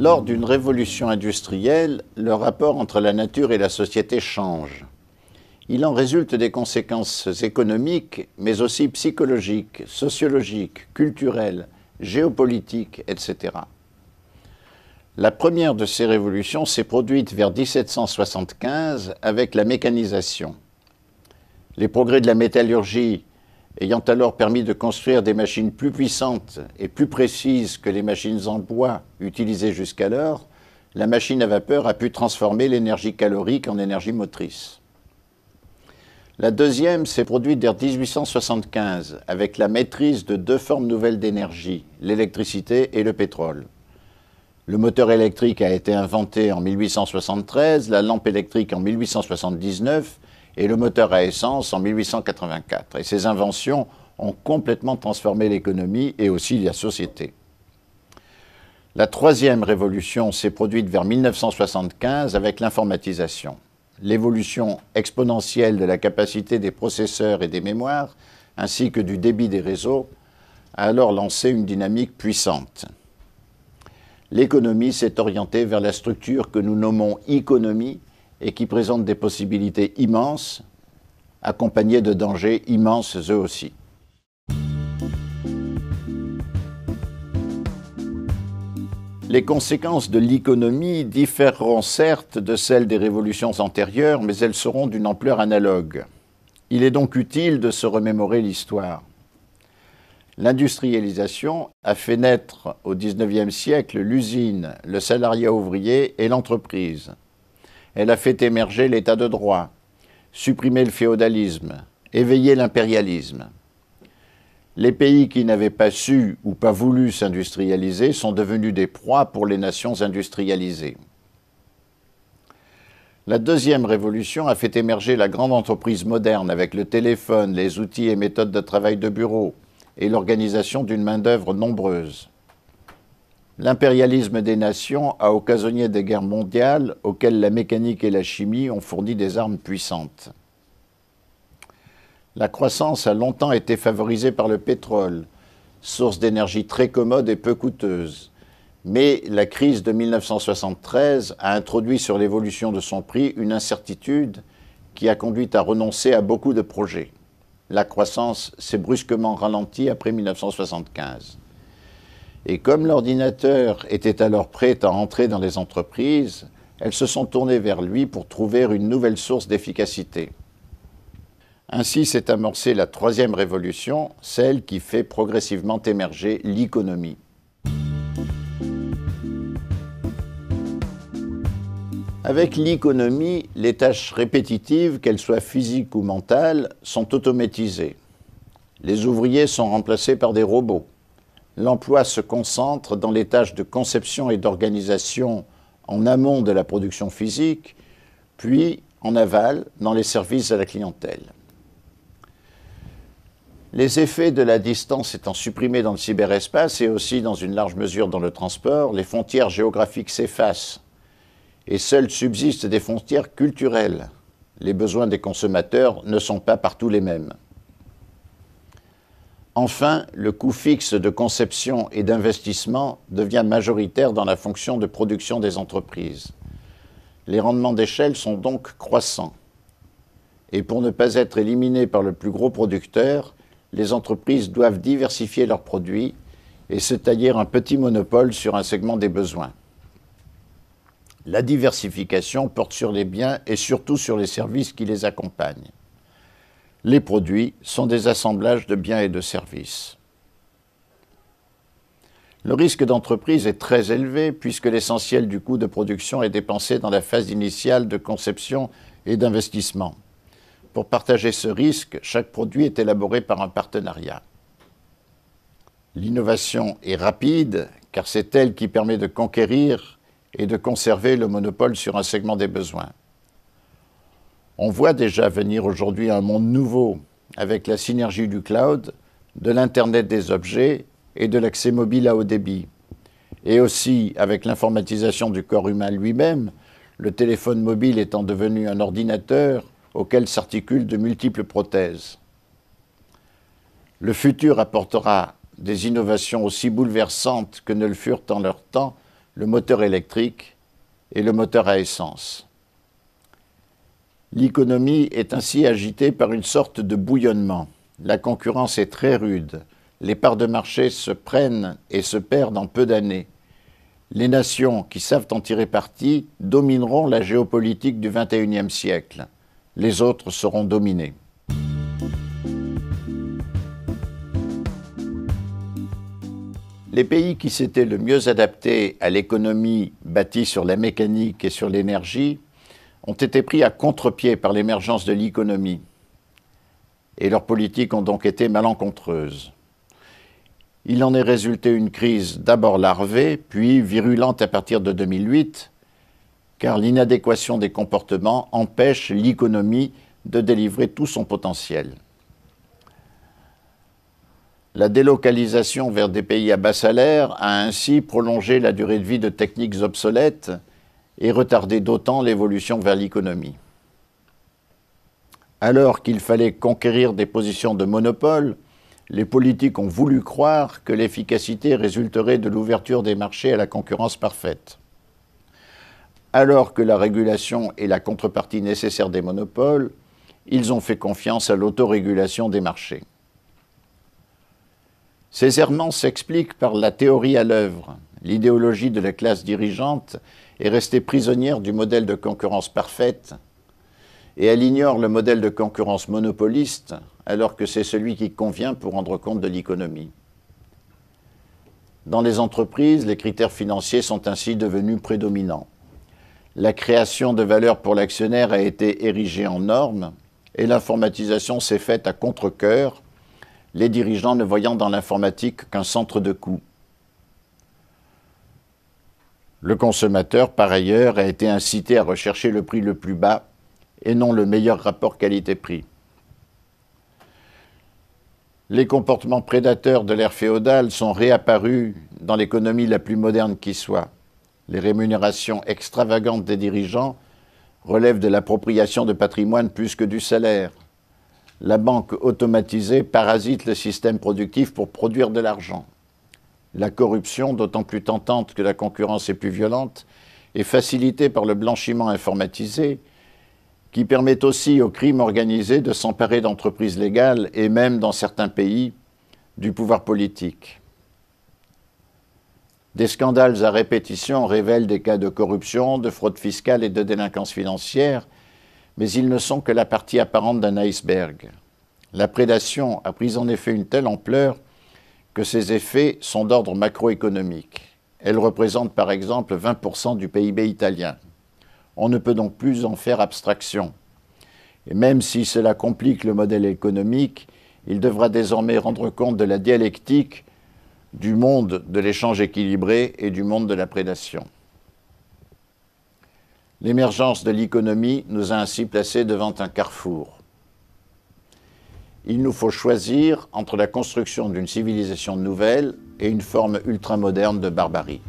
Lors d'une révolution industrielle, le rapport entre la nature et la société change. Il en résulte des conséquences économiques, mais aussi psychologiques, sociologiques, culturelles, géopolitiques, etc. La première de ces révolutions s'est produite vers 1775 avec la mécanisation. Les progrès de la métallurgie ayant alors permis de construire des machines plus puissantes et plus précises que les machines en bois utilisées jusqu'alors, la machine à vapeur a pu transformer l'énergie calorique en énergie motrice. La deuxième s'est produite vers 1875 avec la maîtrise de deux formes nouvelles d'énergie, l'électricité et le pétrole. Le moteur électrique a été inventé en 1873, la lampe électrique en 1879 et le moteur à essence en 1884. Et ces inventions ont complètement transformé l'économie et aussi la société. La troisième révolution s'est produite vers 1975 avec l'informatisation. L'évolution exponentielle de la capacité des processeurs et des mémoires, ainsi que du débit des réseaux, a alors lancé une dynamique puissante. L'économie s'est orientée vers la structure que nous nommons économie, et qui présentent des possibilités immenses, accompagnées de dangers immenses eux aussi. Les conséquences de l'économie différeront certes de celles des révolutions antérieures, mais elles seront d'une ampleur analogue. Il est donc utile de se remémorer l'histoire. L'industrialisation a fait naître au XIXe siècle l'usine, le salariat ouvrier et l'entreprise. Elle a fait émerger l'état de droit, supprimé le féodalisme, éveillé l'impérialisme. Les pays qui n'avaient pas su ou pas voulu s'industrialiser sont devenus des proies pour les nations industrialisées. La deuxième révolution a fait émerger la grande entreprise moderne avec le téléphone, les outils et méthodes de travail de bureau et l'organisation d'une main-d'œuvre nombreuse. L'impérialisme des nations a occasionné des guerres mondiales auxquelles la mécanique et la chimie ont fourni des armes puissantes. La croissance a longtemps été favorisée par le pétrole, source d'énergie très commode et peu coûteuse. Mais la crise de 1973 a introduit sur l'évolution de son prix une incertitude qui a conduit à renoncer à beaucoup de projets. La croissance s'est brusquement ralentie après 1975. Et comme l'ordinateur était alors prêt à entrer dans les entreprises, elles se sont tournées vers lui pour trouver une nouvelle source d'efficacité. Ainsi s'est amorcée la troisième révolution, celle qui fait progressivement émerger l'économie. Avec l'économie, les tâches répétitives, qu'elles soient physiques ou mentales, sont automatisées. Les ouvriers sont remplacés par des robots l'emploi se concentre dans les tâches de conception et d'organisation en amont de la production physique, puis en aval dans les services à la clientèle. Les effets de la distance étant supprimés dans le cyberespace et aussi dans une large mesure dans le transport, les frontières géographiques s'effacent et seules subsistent des frontières culturelles. Les besoins des consommateurs ne sont pas partout les mêmes. Enfin, le coût fixe de conception et d'investissement devient majoritaire dans la fonction de production des entreprises. Les rendements d'échelle sont donc croissants. Et pour ne pas être éliminés par le plus gros producteur, les entreprises doivent diversifier leurs produits et se tailler un petit monopole sur un segment des besoins. La diversification porte sur les biens et surtout sur les services qui les accompagnent. Les produits sont des assemblages de biens et de services. Le risque d'entreprise est très élevé puisque l'essentiel du coût de production est dépensé dans la phase initiale de conception et d'investissement. Pour partager ce risque, chaque produit est élaboré par un partenariat. L'innovation est rapide car c'est elle qui permet de conquérir et de conserver le monopole sur un segment des besoins. On voit déjà venir aujourd'hui un monde nouveau avec la synergie du cloud, de l'Internet des objets et de l'accès mobile à haut débit. Et aussi avec l'informatisation du corps humain lui-même, le téléphone mobile étant devenu un ordinateur auquel s'articulent de multiples prothèses. Le futur apportera des innovations aussi bouleversantes que ne le furent en leur temps le moteur électrique et le moteur à essence. L'économie est ainsi agitée par une sorte de bouillonnement. La concurrence est très rude. Les parts de marché se prennent et se perdent en peu d'années. Les nations qui savent en tirer parti domineront la géopolitique du XXIe siècle. Les autres seront dominées. Les pays qui s'étaient le mieux adaptés à l'économie bâtie sur la mécanique et sur l'énergie ont été pris à contre-pied par l'émergence de l'économie et leurs politiques ont donc été malencontreuses. Il en est résulté une crise d'abord larvée, puis virulente à partir de 2008, car l'inadéquation des comportements empêche l'économie de délivrer tout son potentiel. La délocalisation vers des pays à bas salaire a ainsi prolongé la durée de vie de techniques obsolètes et retarder d'autant l'évolution vers l'économie. Alors qu'il fallait conquérir des positions de monopole, les politiques ont voulu croire que l'efficacité résulterait de l'ouverture des marchés à la concurrence parfaite. Alors que la régulation est la contrepartie nécessaire des monopoles, ils ont fait confiance à l'autorégulation des marchés. Ces errements s'expliquent par la théorie à l'œuvre, L'idéologie de la classe dirigeante est restée prisonnière du modèle de concurrence parfaite et elle ignore le modèle de concurrence monopoliste alors que c'est celui qui convient pour rendre compte de l'économie. Dans les entreprises, les critères financiers sont ainsi devenus prédominants. La création de valeur pour l'actionnaire a été érigée en norme et l'informatisation s'est faite à contre-coeur, les dirigeants ne voyant dans l'informatique qu'un centre de coûts. Le consommateur, par ailleurs, a été incité à rechercher le prix le plus bas et non le meilleur rapport qualité-prix. Les comportements prédateurs de l'ère féodale sont réapparus dans l'économie la plus moderne qui soit. Les rémunérations extravagantes des dirigeants relèvent de l'appropriation de patrimoine plus que du salaire. La banque automatisée parasite le système productif pour produire de l'argent. La corruption, d'autant plus tentante que la concurrence est plus violente, est facilitée par le blanchiment informatisé, qui permet aussi aux crimes organisés de s'emparer d'entreprises légales et même, dans certains pays, du pouvoir politique. Des scandales à répétition révèlent des cas de corruption, de fraude fiscale et de délinquance financière, mais ils ne sont que la partie apparente d'un iceberg. La prédation a pris en effet une telle ampleur que ces effets sont d'ordre macroéconomique. Elles représentent par exemple 20% du PIB italien. On ne peut donc plus en faire abstraction. Et même si cela complique le modèle économique, il devra désormais rendre compte de la dialectique du monde de l'échange équilibré et du monde de la prédation. L'émergence de l'économie nous a ainsi placés devant un carrefour il nous faut choisir entre la construction d'une civilisation nouvelle et une forme ultramoderne de barbarie.